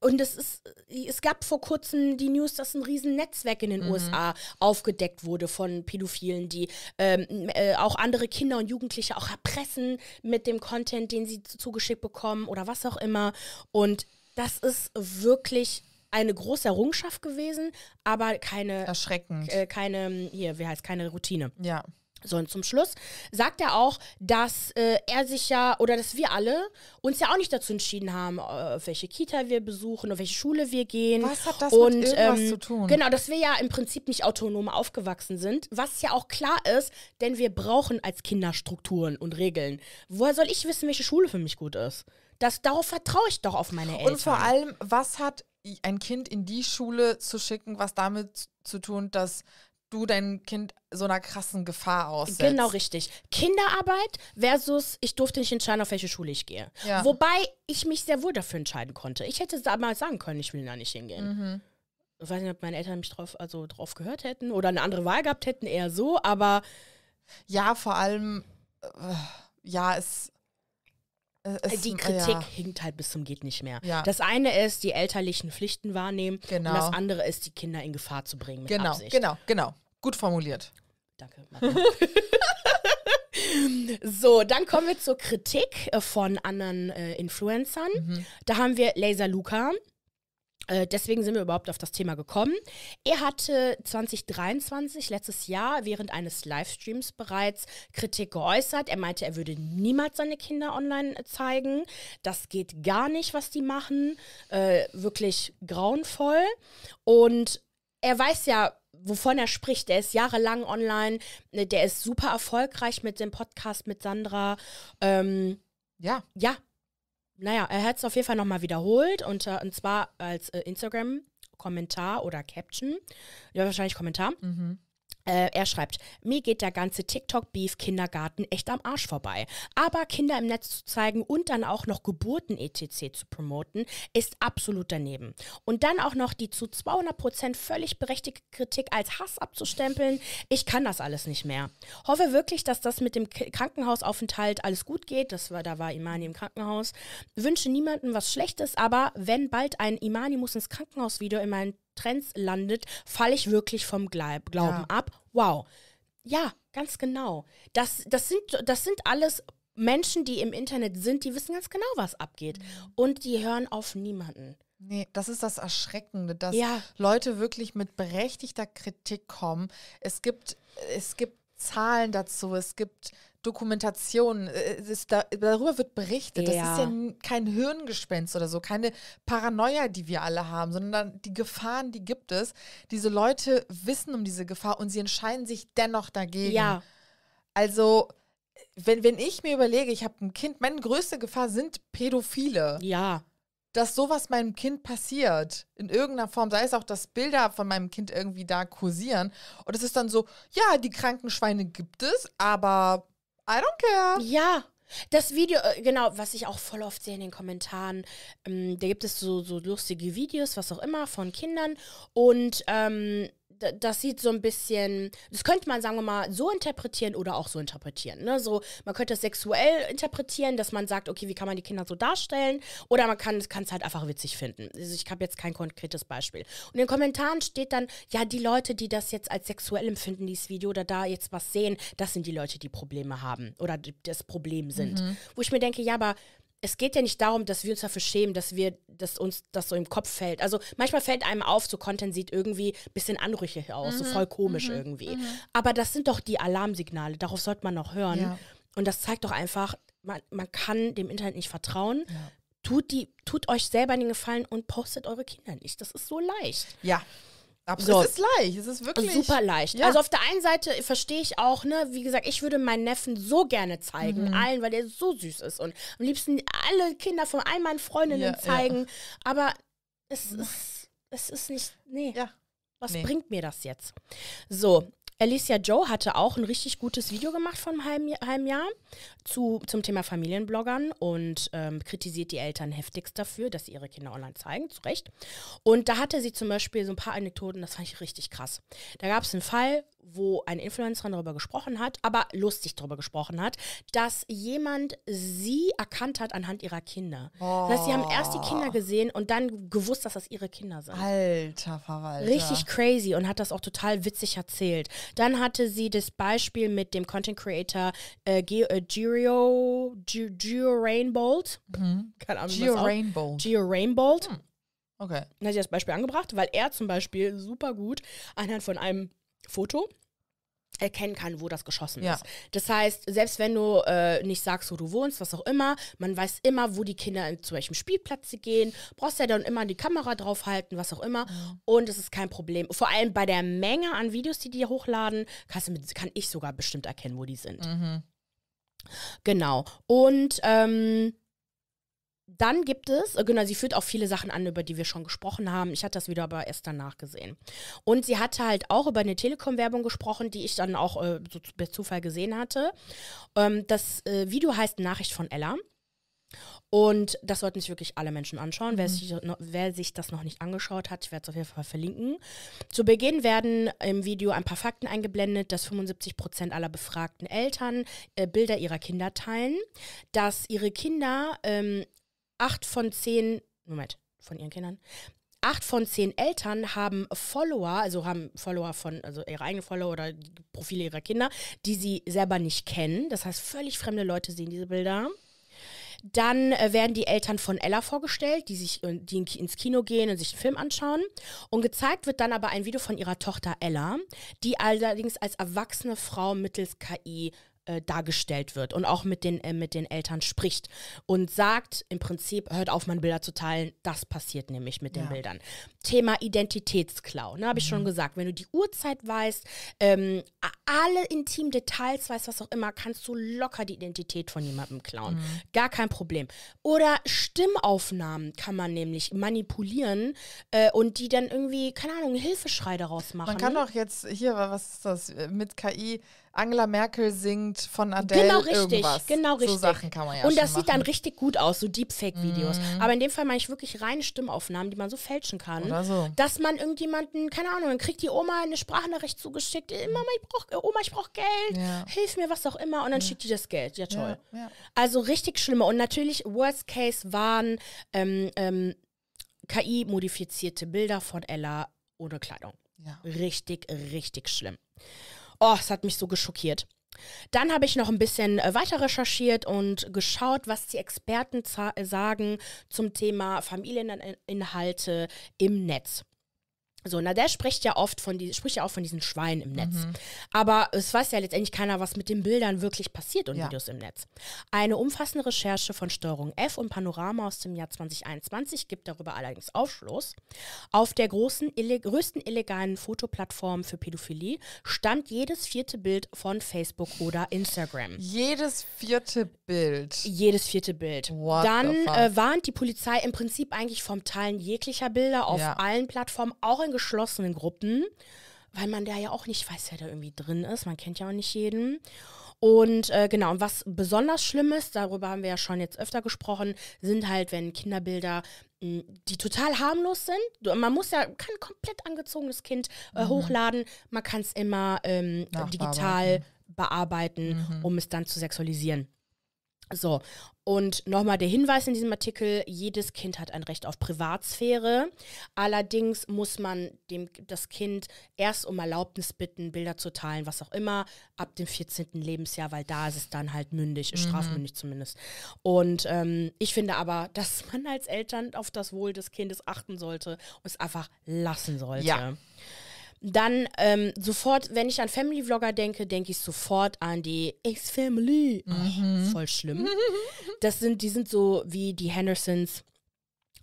und es, ist, es gab vor kurzem die News, dass ein Riesennetzwerk in den mhm. USA aufgedeckt wurde von Pädophilen, die ähm, äh, auch andere Kinder und Jugendliche auch erpressen mit dem Content, den sie zugeschickt bekommen oder was auch immer. Und das ist wirklich eine große Errungenschaft gewesen, aber keine erschreckend, äh, keine hier, wie heißt keine Routine. Ja. So, und zum Schluss sagt er auch, dass äh, er sich ja, oder dass wir alle uns ja auch nicht dazu entschieden haben, äh, auf welche Kita wir besuchen, auf welche Schule wir gehen. Was hat das und, mit irgendwas ähm, zu tun? Genau, dass wir ja im Prinzip nicht autonom aufgewachsen sind, was ja auch klar ist, denn wir brauchen als Kinder Strukturen und Regeln. Woher soll ich wissen, welche Schule für mich gut ist? Das, darauf vertraue ich doch auf meine Eltern. Und vor allem, was hat ein Kind in die Schule zu schicken, was damit zu tun, dass du dein Kind so einer krassen Gefahr aussetzt. Genau richtig. Kinderarbeit versus ich durfte nicht entscheiden, auf welche Schule ich gehe. Ja. Wobei ich mich sehr wohl dafür entscheiden konnte. Ich hätte damals sagen können, ich will da nicht hingehen. Mhm. Ich weiß nicht, ob meine Eltern mich drauf, also drauf gehört hätten oder eine andere Wahl gehabt hätten, eher so, aber. Ja, vor allem, äh, ja, es äh, äh, es, die Kritik ja. hinkt halt bis zum geht nicht mehr. Ja. Das eine ist die elterlichen Pflichten wahrnehmen genau. und das genau. andere ist die Kinder in Gefahr zu bringen mit genau, Absicht. Genau, genau, gut formuliert. Danke. [laughs] so, dann kommen wir zur Kritik äh, von anderen äh, Influencern. Mhm. Da haben wir Laser Luca. Äh, deswegen sind wir überhaupt auf das Thema gekommen. Er hatte 2023, letztes Jahr, während eines Livestreams bereits Kritik geäußert. Er meinte, er würde niemals seine Kinder online zeigen. Das geht gar nicht, was die machen. Äh, wirklich grauenvoll. Und er weiß ja, wovon er spricht. Er ist jahrelang online. Äh, der ist super erfolgreich mit dem Podcast mit Sandra. Ähm, ja. Ja, naja, er hat es auf jeden Fall nochmal wiederholt und, äh, und zwar als äh, Instagram-Kommentar oder Caption. Ja, wahrscheinlich Kommentar. Mhm. Äh, er schreibt, mir geht der ganze TikTok-Beef-Kindergarten echt am Arsch vorbei. Aber Kinder im Netz zu zeigen und dann auch noch Geburten etc. zu promoten, ist absolut daneben. Und dann auch noch die zu 200% völlig berechtigte Kritik als Hass abzustempeln, ich kann das alles nicht mehr. Hoffe wirklich, dass das mit dem Krankenhausaufenthalt alles gut geht. Das war, da war Imani im Krankenhaus. Wünsche niemandem was Schlechtes, aber wenn bald ein Imani muss ins Krankenhaus-Video in meinen Trends landet, falle ich wirklich vom Glauben ja. ab. Wow. Ja, ganz genau. Das, das, sind, das sind alles Menschen, die im Internet sind, die wissen ganz genau, was abgeht. Mhm. Und die hören auf niemanden. Nee, das ist das Erschreckende, dass ja. Leute wirklich mit berechtigter Kritik kommen. Es gibt, es gibt Zahlen dazu, es gibt Dokumentationen, äh, äh, da, darüber wird berichtet. Ja. Das ist ja kein Hirngespinst oder so, keine Paranoia, die wir alle haben, sondern die Gefahren, die gibt es. Diese Leute wissen um diese Gefahr und sie entscheiden sich dennoch dagegen. Ja. Also, wenn, wenn ich mir überlege, ich habe ein Kind, meine größte Gefahr sind Pädophile. Ja dass sowas meinem Kind passiert, in irgendeiner Form, sei es auch, dass Bilder von meinem Kind irgendwie da kursieren. Und es ist dann so, ja, die kranken Schweine gibt es, aber I don't care. Ja. Das Video, äh, genau, was ich auch voll oft sehe in den Kommentaren, ähm, da gibt es so, so lustige Videos, was auch immer, von Kindern. Und ähm, das sieht so ein bisschen, das könnte man, sagen wir mal, so interpretieren oder auch so interpretieren. Ne? So, man könnte es sexuell interpretieren, dass man sagt, okay, wie kann man die Kinder so darstellen? Oder man kann es halt einfach witzig finden. Also ich habe jetzt kein konkretes Beispiel. Und in den Kommentaren steht dann, ja, die Leute, die das jetzt als sexuell empfinden, dieses Video oder da jetzt was sehen, das sind die Leute, die Probleme haben oder das Problem sind. Mhm. Wo ich mir denke, ja, aber es geht ja nicht darum, dass wir uns dafür schämen, dass wir, dass uns das so im Kopf fällt. Also manchmal fällt einem auf, so Content sieht irgendwie ein bisschen anrüchig aus, mhm. so voll komisch mhm. irgendwie. Mhm. Aber das sind doch die Alarmsignale, darauf sollte man noch hören. Ja. Und das zeigt doch einfach, man, man kann dem Internet nicht vertrauen. Ja. Tut, die, tut euch selber den Gefallen und postet eure Kinder nicht. Das ist so leicht. Ja, Absolut. Es ist leicht, es ist wirklich. Super leicht. Ja. Also auf der einen Seite verstehe ich auch, ne, wie gesagt, ich würde meinen Neffen so gerne zeigen, mhm. allen, weil der so süß ist. Und am liebsten alle Kinder von all meinen Freundinnen ja, zeigen. Ja. Aber es ist, es ist nicht. Nee. Was nee. bringt mir das jetzt? So, Alicia Joe hatte auch ein richtig gutes Video gemacht von einem halben, Jahr zu, zum Thema Familienbloggern und ähm, kritisiert die Eltern heftigst dafür, dass sie ihre Kinder online zeigen, zu Recht. Und da hatte sie zum Beispiel so ein paar Anekdoten, das fand ich richtig krass. Da gab es einen Fall, wo eine Influencerin darüber gesprochen hat, aber lustig darüber gesprochen hat, dass jemand sie erkannt hat anhand ihrer Kinder. Oh. Das heißt, sie haben erst die Kinder oh. gesehen und dann gewusst, dass das ihre Kinder sind. Alter Verwalter. Richtig crazy und hat das auch total witzig erzählt. Dann hatte sie das Beispiel mit dem Content Creator äh, Gio, äh, Gio, mhm. Keine Ahnung, Gio Rainbold. Gio Rainbold. Hm. Okay. Dann hat sie das Beispiel angebracht, weil er zum Beispiel super gut anhand von einem Foto erkennen kann, wo das geschossen ja. ist. Das heißt, selbst wenn du äh, nicht sagst, wo du wohnst, was auch immer, man weiß immer, wo die Kinder zu welchem Spielplatz sie gehen, brauchst ja dann immer die Kamera draufhalten, was auch immer. Und es ist kein Problem. Vor allem bei der Menge an Videos, die die hochladen, mit, kann ich sogar bestimmt erkennen, wo die sind. Mhm. Genau. Und ähm, dann gibt es, äh, genau, sie führt auch viele Sachen an, über die wir schon gesprochen haben. Ich hatte das wieder aber erst danach gesehen. Und sie hatte halt auch über eine Telekom-Werbung gesprochen, die ich dann auch äh, so per Zufall gesehen hatte. Ähm, das äh, Video heißt Nachricht von Ella. Und das sollten sich wirklich alle Menschen anschauen. Mhm. Wer, sich, wer, sich, das noch nicht angeschaut hat, ich werde es auf jeden Fall verlinken. Zu Beginn werden im Video ein paar Fakten eingeblendet, dass 75 aller befragten Eltern äh, Bilder ihrer Kinder teilen, dass ihre Kinder ähm, acht von zehn, Moment, von ihren Kindern, acht von zehn Eltern haben Follower, also haben Follower von, also ihre eigenen Follower oder Profile ihrer Kinder, die sie selber nicht kennen. Das heißt, völlig fremde Leute sehen diese Bilder. Dann äh, werden die Eltern von Ella vorgestellt, die sich äh, die ins Kino gehen und sich einen Film anschauen. Und gezeigt wird dann aber ein Video von ihrer Tochter Ella, die allerdings als erwachsene Frau mittels KI äh, dargestellt wird und auch mit den, äh, mit den Eltern spricht und sagt im Prinzip, hört auf, meine Bilder zu teilen, das passiert nämlich mit den ja. Bildern. Thema Identitätsklau, ne, habe ich schon mhm. gesagt. Wenn du die Uhrzeit weißt, ähm, alle intimen Details weißt, was auch immer, kannst du locker die Identität von jemandem klauen. Mhm. Gar kein Problem. Oder Stimmaufnahmen kann man nämlich manipulieren äh, und die dann irgendwie, keine Ahnung, Hilfeschrei daraus machen. Man kann auch jetzt hier, was ist das, äh, mit KI Angela Merkel singt von Adele genau richtig, irgendwas. Genau richtig. So Sachen kann man ja Und das sieht dann richtig gut aus, so Deepfake-Videos. Mhm. Aber in dem Fall meine ich wirklich reine Stimmaufnahmen, die man so fälschen kann. Oder so. Dass man irgendjemanden, keine Ahnung, dann kriegt die Oma eine Sprachnachricht zugeschickt. Mama, ich brauch, äh, Oma, ich brauche Geld. Ja. Hilf mir, was auch immer. Und dann ja. schickt die das Geld. Ja, toll. Ja, also richtig schlimme. Und natürlich Worst-Case waren ähm, ähm, KI-modifizierte Bilder von Ella ohne Kleidung. Richtig, richtig schlimm. Oh, es hat mich so geschockiert. Dann habe ich noch ein bisschen äh, weiter recherchiert und geschaut, was die Experten äh, sagen zum Thema Familieninhalte im Netz. So, na, der spricht ja oft von die, spricht ja auch von diesen Schweinen im Netz. Mhm. Aber es weiß ja letztendlich keiner, was mit den Bildern wirklich passiert und ja. Videos im Netz. Eine umfassende Recherche von Steuerung F und Panorama aus dem Jahr 2021 gibt darüber allerdings Aufschluss. Auf der großen, ille größten illegalen Fotoplattform für Pädophilie stammt jedes vierte Bild von Facebook oder Instagram. Jedes vierte Bild. Jedes vierte Bild. What Dann äh, warnt die Polizei im Prinzip eigentlich vom Teilen jeglicher Bilder auf ja. allen Plattformen, auch in in geschlossenen Gruppen, weil man da ja auch nicht weiß, wer da irgendwie drin ist. Man kennt ja auch nicht jeden. Und äh, genau, und was besonders schlimm ist, darüber haben wir ja schon jetzt öfter gesprochen, sind halt, wenn Kinderbilder, mh, hm, die total harmlos sind. Man muss ja, kann komplett angezogenes Kind äh, mhm. hochladen. Man kann es immer ähm, digital bearbeiten, mhm. um es dann zu sexualisieren. So, und nochmal der Hinweis in diesem Artikel, jedes Kind hat ein Recht auf Privatsphäre. Allerdings muss man dem, das Kind erst um Erlaubnis bitten, Bilder zu teilen, was auch immer, ab dem 14. Lebensjahr, weil da ist es dann halt mündig, mhm. strafmündig zumindest. Und ähm, ich finde aber, dass man als Eltern auf das Wohl des Kindes achten sollte und es einfach lassen sollte. Ja dann ähm, sofort, wenn ich an Family Vlogger denke, denke ich sofort an die X-Family. Mhm. voll schlimm. [laughs] Das sind, die sind so wie die Hendersons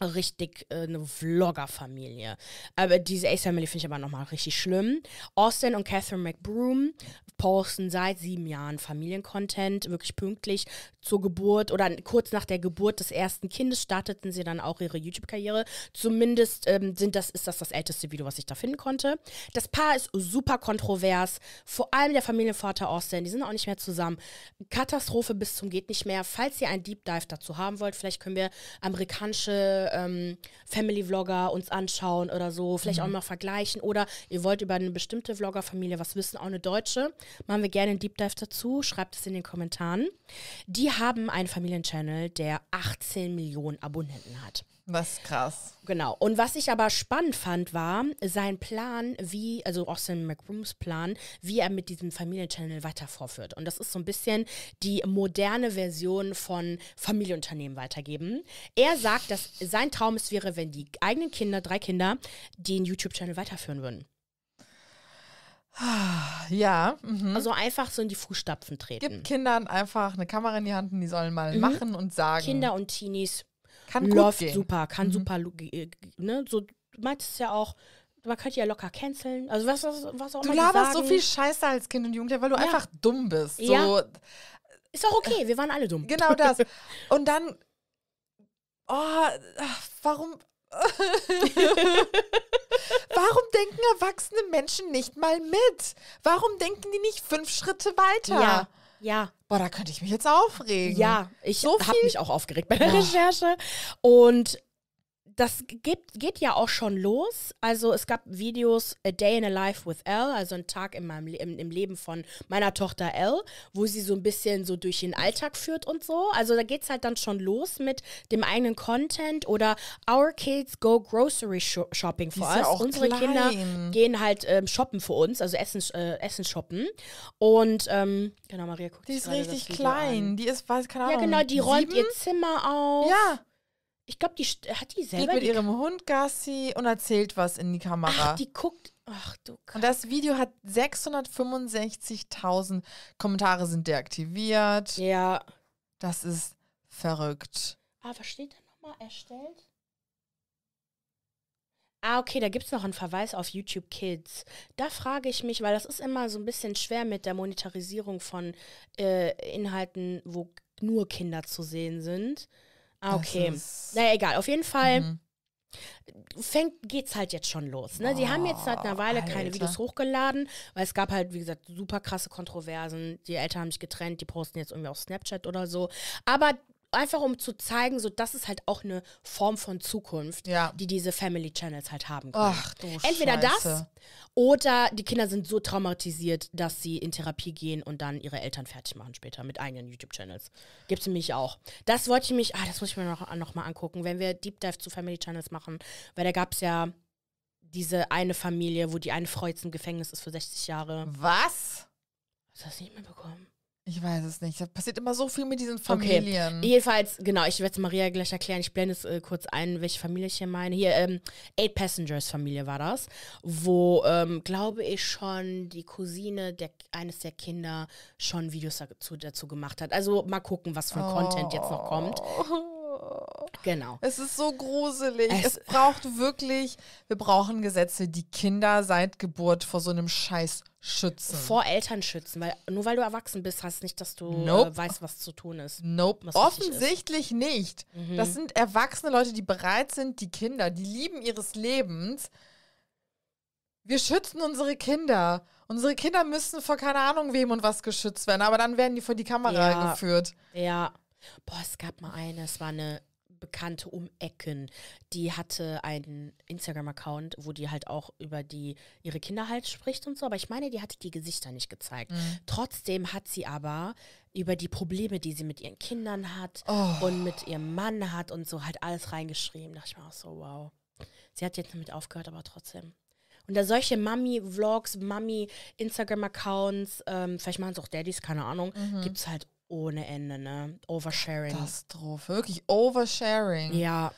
richtig äh, eine Vlogger-Familie. Aber diese Ace Family finde ich aber nochmal richtig schlimm. Austin und Catherine McBroom posten seit sieben Jahren Familiencontent, wirklich pünktlich zur Geburt oder kurz nach der Geburt des ersten Kindes starteten sie dann auch ihre YouTube-Karriere. Zumindest ähm, sind das, ist das das älteste Video, was ich da finden konnte. Das Paar ist super kontrovers, vor allem der Familienvater Austin, die sind auch nicht mehr zusammen. Katastrophe bis zum geht nicht mehr. Falls ihr einen Deep Dive dazu haben wollt, vielleicht können wir amerikanische ähm, Family-Vlogger uns anschauen oder so, vielleicht mhm. auch mal vergleichen oder ihr wollt über eine bestimmte Vloggerfamilie was wissen, auch eine deutsche. Machen wir gerne einen Deep Dive dazu. Schreibt es in den Kommentaren. Die haben einen Familienchannel, der 18 Millionen Abonnenten hat. Was krass. Genau. Und was ich aber spannend fand, war sein Plan, wie, also Austin McBrooms Plan, wie er mit diesem Familienchannel weiter vorführt. Und das ist so ein bisschen die moderne Version von Familienunternehmen weitergeben. Er sagt, dass sein Traum es wäre, wenn die eigenen Kinder, drei Kinder, den YouTube-Channel weiterführen würden. Ja. Mhm. Also einfach so in die Fußstapfen treten. Gibt Kindern einfach eine Kamera in die Hand und die sollen mal mhm. machen und sagen. Kinder und Teenies. Kann läuft gut gehen. super, kann mhm. super, ne, so, du meinst es ja auch, man könnte ja locker canceln, also was, was, was auch immer Du laberst so viel Scheiße als Kind und Jugendlicher, weil du ja. einfach dumm bist. So. Ja. Ist auch okay, wir waren alle dumm. Genau das. [laughs] Und dann, oh, warum, [laughs] Warum denken erwachsene Menschen nicht mal mit? Warum denken die nicht fünf Schritte weiter? Ja. Ja. Boah, da könnte ich mich jetzt aufregen. Ja, ich so habe mich auch aufgeregt bei der Boah. Recherche. Und das geht, geht ja auch schon los. Also es gab Videos A Day in a Life with Elle, also ein Tag in meinem im, im Leben von meiner Tochter Elle, wo sie so ein bisschen so durch den Alltag führt und so. Also da geht es halt dann schon los mit dem eigenen Content oder Our Kids Go Grocery Shopping for Us. Ja Unsere klein. Kinder gehen halt ähm, shoppen für uns, also Essen, äh, Essen shoppen. Und ähm, genau, Maria guckt Die ist richtig klein. Die ist, weiß, keine Ahnung. Ja, genau, die räumt sieben? ihr Zimmer auf. Ja. Ich glaube, die hat die selber. Geht mit die ihrem Hund Gassi und erzählt was in die Kamera. Ach, die guckt. Ach du. Krass. Und das Video hat 665.000 Kommentare sind deaktiviert. Ja. Das ist verrückt. Ah, was steht da nochmal? Erstellt? Ah, okay, da gibt es noch einen Verweis auf YouTube Kids. Da frage ich mich, weil das ist immer so ein bisschen schwer mit der Monetarisierung von äh, Inhalten, wo nur Kinder zu sehen sind. Ah, okay. Naja, egal. Auf jeden Fall. Mhm. Fängt, geht's halt jetzt schon los. Ne? Oh, sie haben jetzt seit einer oh, Weile Alter. keine Videos hochgeladen, weil es gab halt, wie gesagt, super krasse Kontroversen. Die Eltern haben sich getrennt, die posten jetzt irgendwie auf Snapchat oder so. Aber einfach um zu zeigen, so das ist halt auch eine Form von Zukunft, ja. die diese Family Channels halt haben können. Ach, du Entweder Scheiße. das oder die Kinder sind so traumatisiert, dass sie in Therapie gehen und dann ihre Eltern fertig machen später mit eigenen YouTube-Channels. Gibt es nämlich auch. Das wollte ich mich, ah, das muss ich mir noch, noch mal angucken, wenn wir Deep Dive zu Family Channels machen, weil da gab es ja diese eine Familie, wo die eine Frau jetzt im Gefängnis ist für 60 Jahre. Was? Hast du das nicht mehr bekommen? Ich weiß es nicht. Da passiert immer so viel mit diesen Familien. Okay. Jedenfalls, genau, ich werde es Maria gleich erklären. Ich blende es äh, kurz ein, welche Familie ich hier meine. Hier, ähm, Eight Passengers Familie war das, wo, ähm, glaube ich, schon die Cousine der, eines der Kinder schon Videos dazu, dazu gemacht hat. Also mal gucken, was für ein oh. Content jetzt noch kommt. Oh. Genau. Es ist so gruselig. Es, es, braucht wirklich, wir brauchen Gesetze, die Kinder seit Geburt vor so einem Scheiß schützen. Vor Eltern schützen, weil nur weil du erwachsen bist, heißt nicht, dass du äh, nope. äh, weißt, was zu tun ist. Nope. Offensichtlich ist. nicht. Mhm. Das sind erwachsene Leute, die bereit sind, die Kinder, die lieben ihres Lebens. Wir schützen unsere Kinder. Unsere Kinder müssen vor keine Ahnung wem und was geschützt werden, aber dann werden die vor die Kamera ja. geführt. Ja. Boah, es gab mal eine, es war eine Bekannte um Ecken, die hatte einen Instagram-Account, wo die halt auch über die ihre Kinder halt spricht und so, aber ich meine, die hatte die Gesichter nicht gezeigt. Mhm. Trotzdem hat sie aber über die Probleme, die sie mit ihren Kindern hat oh. und mit ihrem Mann hat und so halt alles reingeschrieben. Da dachte ich mir auch so, wow. Sie hat jetzt damit aufgehört, aber trotzdem. Und da solche Mami-Vlogs, Mami-Instagram-Accounts, ähm, vielleicht machen es auch Daddys, keine Ahnung, mhm. gibt es halt ohne Ende, ne? Oversharing. Katastrophe, wirklich Oversharing. Ja.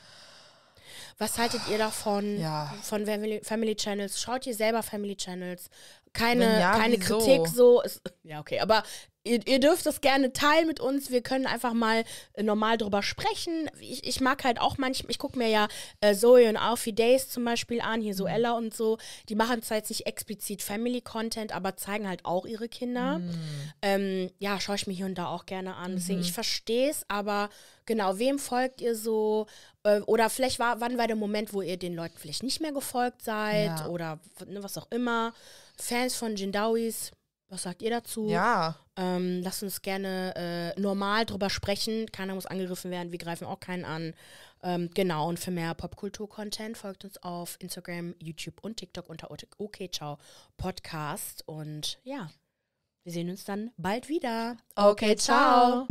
Was haltet ihr davon? Ja. Von Family Channels? Schaut ihr selber Family Channels? Keine, ja, keine Kritik so. Ist, ja, okay, aber ihr, ihr dürft das gerne teilen mit uns. Wir können einfach mal äh, normal drüber sprechen. Ich, ich mag halt auch manchmal, ich gucke mir ja äh, Zoe und Alfie Days zum Beispiel an, hier so mhm. Ella und so. Die machen zwar jetzt nicht explizit Family-Content, aber zeigen halt auch ihre Kinder. Mhm. Ähm, ja, schaue ich mir hier und da auch gerne an. Deswegen, mhm. ich verstehe es, aber genau, wem folgt ihr so? Ähm, oder vielleicht war, wann war der Moment, wo ihr den Leuten vielleicht nicht mehr gefolgt seid ja. oder ne, was auch immer. Fans von Jindawis, was sagt ihr dazu? Ja. Ähm, lasst uns gerne äh, normal drüber sprechen. Keiner muss angegriffen werden. Wir greifen auch keinen an. Ähm, genau. Und für mehr Popkultur-Content folgt uns auf Instagram, YouTube und TikTok unter OK Ciao Podcast. Und ja, wir sehen uns dann bald wieder. Okay, ciao.